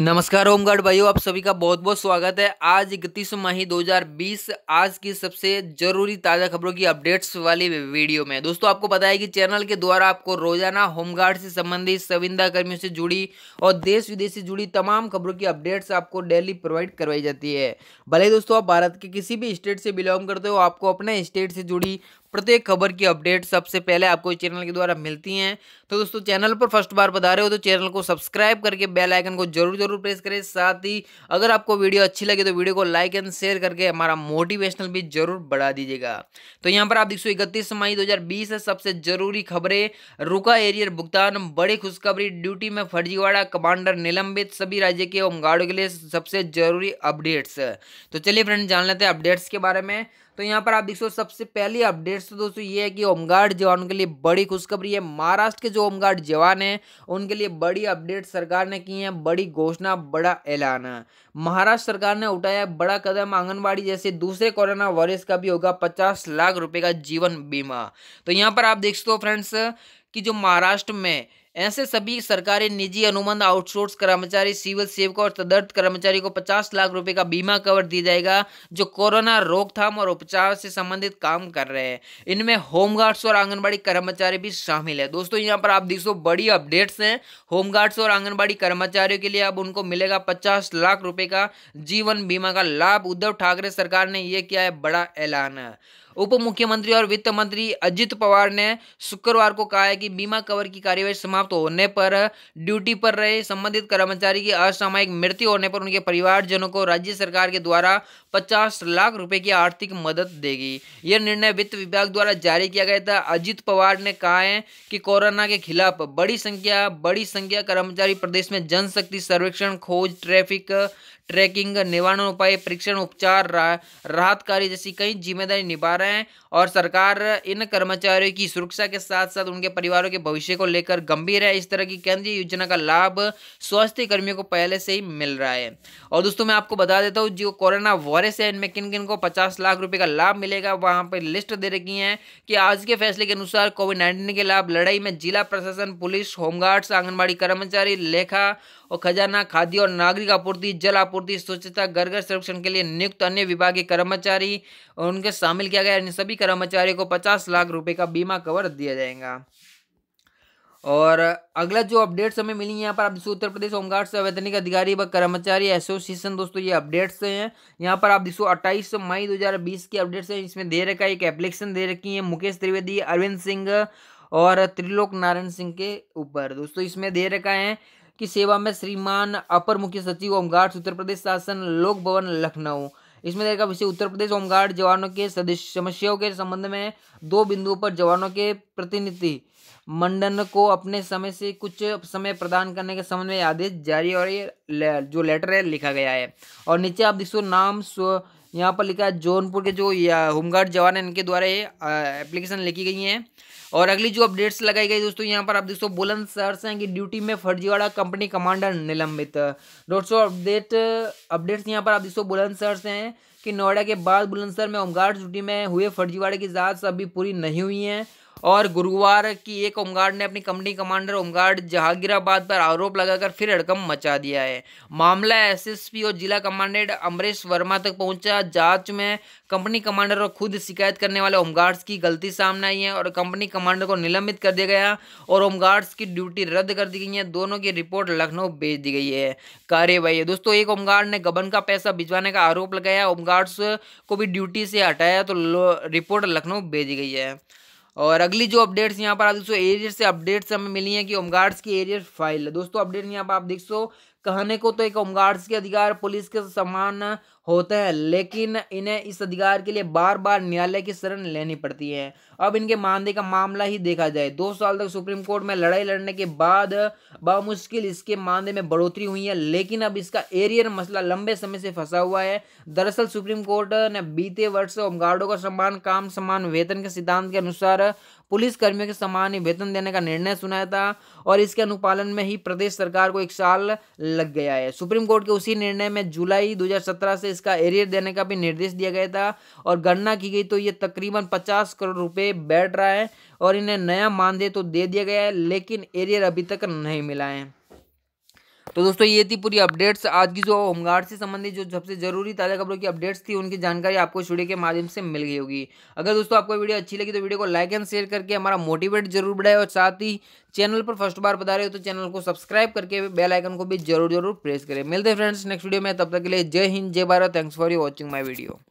नमस्कार होमगार्ड भाइयों आप सभी का बहुत बहुत स्वागत है आज इकतीस मई 2020 आज की सबसे जरूरी ताज़ा खबरों की अपडेट्स वाली वीडियो में दोस्तों आपको पता है कि चैनल के द्वारा आपको रोजाना होमगार्ड से संबंधित संविदा कर्मियों से जुड़ी और देश विदेश से जुड़ी तमाम खबरों की अपडेट्स आपको डेली प्रोवाइड करवाई जाती है भले दोस्तों आप भारत के किसी भी स्टेट से बिलोंग करते हो आपको अपने स्टेट से जुड़ी प्रत्येक खबर की अपडेट सबसे पहले आपको इस चैनल के द्वारा मिलती हैं तो दोस्तों चैनल पर फर्स्ट बार बता रहे हो तो चैनल को सब्सक्राइब करके बेल आइकन को जरूर जरूर प्रेस करें साथ ही अगर आपको वीडियो अच्छी लगे तो वीडियो को लाइक एंड शेयर करके हमारा मोटिवेशनल भी जरूर बढ़ा दीजिएगा तो यहाँ पर आप देख सौ इकतीस मई दो है सबसे जरूरी खबरें रुका एरियर भुगतान बड़ी खुशखबरी ड्यूटी में फर्जीवाड़ा कमांडर निलंबित सभी राज्य के होमगार्डों के लिए सबसे जरूरी अपडेट्स तो चलिए फ्रेंड जान लेते हैं अपडेट्स के बारे में तो यहाँ पर आप देख सकते सबसे पहली अपडेट तो दोस्तों ये है कि होमगार्ड जवानों के लिए बड़ी खुशखबरी है महाराष्ट्र के जो होमगार्ड जवान हैं उनके लिए बड़ी अपडेट सरकार ने की है बड़ी घोषणा बड़ा ऐलान है महाराष्ट्र सरकार ने उठाया बड़ा कदम आंगनबाड़ी जैसे दूसरे कोरोना वायरस का भी होगा पचास लाख रुपये का जीवन बीमा तो यहाँ पर आप देख सकते हो फ्रेंड्स कि जो महाराष्ट्र में ऐसे सभी सरकारी निजी अनुबंध आउटसोर्स कर्मचारी सिविल सेवक और तदर्थ कर्मचारी को पचास लाख रुपए का बीमा कवर दिया जाएगा जो कोरोना रोकथाम और उपचार से संबंधित काम कर रहे हैं इनमें होमगार्ड्स और आंगनबाड़ी कर्मचारी भी शामिल है दोस्तों यहाँ पर आप देखो बड़ी अपडेट्स हैं होमगार्ड्स और आंगनबाड़ी कर्मचारियों के लिए अब उनको मिलेगा पचास लाख रुपए का जीवन बीमा का लाभ उद्धव ठाकरे सरकार ने यह किया है बड़ा ऐलान है उप मुख्यमंत्री और वित्त मंत्री अजित पवार ने शुक्रवार को कहा है कि बीमा कवर की कार्यवाही समाप्त होने पर ड्यूटी पर रहे संबंधित कर्मचारी की असामयिक मृत्यु होने पर उनके परिवारजनों को राज्य सरकार के द्वारा पचास लाख रुपए की आर्थिक मदद देगी यह निर्णय वित्त विभाग द्वारा जारी किया गया था अजित पवार ने कहा है कि कोरोना के खिलाफ बड़ी संख्या बड़ी संख्या कर्मचारी प्रदेश में जनशक्ति सर्वेक्षण खोज ट्रैफिक ट्रैकिंग निवारण उपाय परीक्षण उपचार राहत कार्य जैसी कई जिम्मेदारी निभा रहे हैं और सरकार इन कर्मचारियों की सुरक्षा के साथ साथ उनके परिवारों के भविष्य को लेकर गंभीर है इस तरह की केंद्रीय योजना का लाभ स्वास्थ्य कर्मियों को पहले से ही मिल रहा है और दोस्तों मैं आपको बता देता हूँ जो कोरोना वायरस है इनमें किन किन को पचास लाख रुपये का लाभ मिलेगा वहाँ पर लिस्ट दे रखी है कि आज के फैसले के अनुसार कोविड नाइन्टीन के लाभ लड़ाई में जिला प्रशासन पुलिस होमगार्ड्स आंगनबाड़ी कर्मचारी लेखा और खजाना खाद्य और नागरिक आपूर्ति जल आपूर्ति स्वच्छता घर घर संरक्षण के लिए नियुक्त अन्य विभागीय कर्मचारी और उनके शामिल किया गया इन सभी कर्मचारियों को पचास लाख रुपये का बीमा कवर दिया जाएगा और अगला जो अपडेट्स हमें मिली यहाँ पर आप दोस्तों उत्तर प्रदेश होमगार्ड से अवैतनिक अधिकारी व कर्मचारी एसोसिएशन दोस्तों ये अपडेट्स हैं यहाँ पर आप दिशो अट्ठाईस मई 2020 की अपडेट्स हैं इसमें दे रखा है एक एप्लीकेशन दे रखी है मुकेश त्रिवेदी अरविंद सिंह और त्रिलोक नारायण सिंह के ऊपर दोस्तों इसमें दे रखा है की सेवा में श्रीमान अपर मुख्य सचिव होमगार्ड उत्तर प्रदेश शासन लोक भवन लखनऊ इसमें देखा विषय उत्तर प्रदेश होमगार्ड जवानों के समस्याओं के संबंध में दो बिंदुओं पर जवानों के प्रतिनिधि मंडन को अपने समय से कुछ समय प्रदान करने के संबंध में आदेश जारी और ये ले, जो लेटर है लिखा गया है और नीचे आप देखो नाम स्व यहाँ पर लिखा है जौनपुर के जो होमगार्ड जवान हैं इनके द्वारा ये एप्लीकेशन लिखी गई हैं और अगली जो अपडेट्स लगाई गई दोस्तों यहाँ पर आप दोस्तों बुलंद सर से हैं कि ड्यूटी में फर्जीवाड़ा कंपनी कमांडर निलंबित दोस्तों अपडेट अपडेट्स यहाँ पर आप दोस्तों बुलंद सर से हैं कि नोएडा के बाद बुलंदसर में होमगार्ड ड्यूटी में हुए फर्जीवाड़े की जाँच अभी पूरी नहीं हुई है और गुरुवार की एक होमगार्ड ने अपनी कंपनी कमांडर होमगार्ड जहांगीराबाद पर आरोप लगाकर फिर हड़कम मचा दिया है मामला एसएसपी और जिला कमांडेंट अमरीश वर्मा तक पहुंचा जांच में कंपनी कमांडर और खुद शिकायत करने वाले होमगार्ड्स की गलती सामने आई है और कंपनी कमांडर को निलंबित कर दिया गया और होमगार्ड्स की ड्यूटी रद्द कर दी गई है दोनों की रिपोर्ट लखनऊ भेज दी गई है कार्यवाही दोस्तों एक होमगार्ड ने गबन का पैसा भिजवाने का आरोप लगाया होमगार्ड्स को भी ड्यूटी से हटाया तो रिपोर्ट लखनऊ भेजी गई है और अगली जो अपडेट्स यहाँ पर आप सो एरियर से अपडेट्स हमें मिली हैं कि ओमगार्ड्स की एरियर फाइल दोस्तों अपडेट यहाँ पर आप देख सो कहने को तो एक होमगार्ड्स के अधिकार पुलिस के समान होते हैं लेकिन इन्हें इस अधिकार के लिए बार बार न्यायालय की शरण लेनी पड़ती है अब इनके मानदेय का मामला ही देखा जाए दो साल तक सुप्रीम कोर्ट में लड़ाई लड़ने के बाद बामुश्किल इसके मानदेय में बढ़ोतरी हुई है लेकिन अब इसका एरियर मसला लंबे समय से फंसा हुआ है दरअसल सुप्रीम कोर्ट ने बीते वर्ष होमगार्डों का सम्मान काम सम्मान वेतन के सिद्धांत के अनुसार पुलिस कर्मियों के समान ही वेतन देने का निर्णय सुनाया था और इसके अनुपालन में ही प्रदेश सरकार को एक साल लग गया है सुप्रीम कोर्ट के उसी निर्णय में जुलाई 2017 से इसका एरियर देने का भी निर्देश दिया गया था और गणना की गई तो ये तकरीबन पचास करोड़ रुपये बैठ रहा है और इन्हें नया मानदेय तो दे दिया गया है लेकिन एरियर अभी तक नहीं मिला है तो दोस्तों ये थी पूरी अपडेट्स आज की जो होमगार्ड से संबंधित जो सबसे जरूरी ताज़ा खबरों की अपडेट्स थी उनकी जानकारी आपको इस वीडियो के माध्यम से मिल गई होगी अगर दोस्तों आपको वीडियो अच्छी लगी तो वीडियो को लाइक एंड शेयर करके हमारा मोटिवेट जरूर बढ़ाए और साथ ही चैनल पर फर्स्ट बार बता रहे हो तो चैनल को सब्सक्राइब करके बेलाइकन को भी जरूर जरूर प्रेस करें मिलते हैं फ्रेंड्स नेक्स्ट वीडियो में तब तक के लिए जय हिंद जय Bharat thanks for you watching my video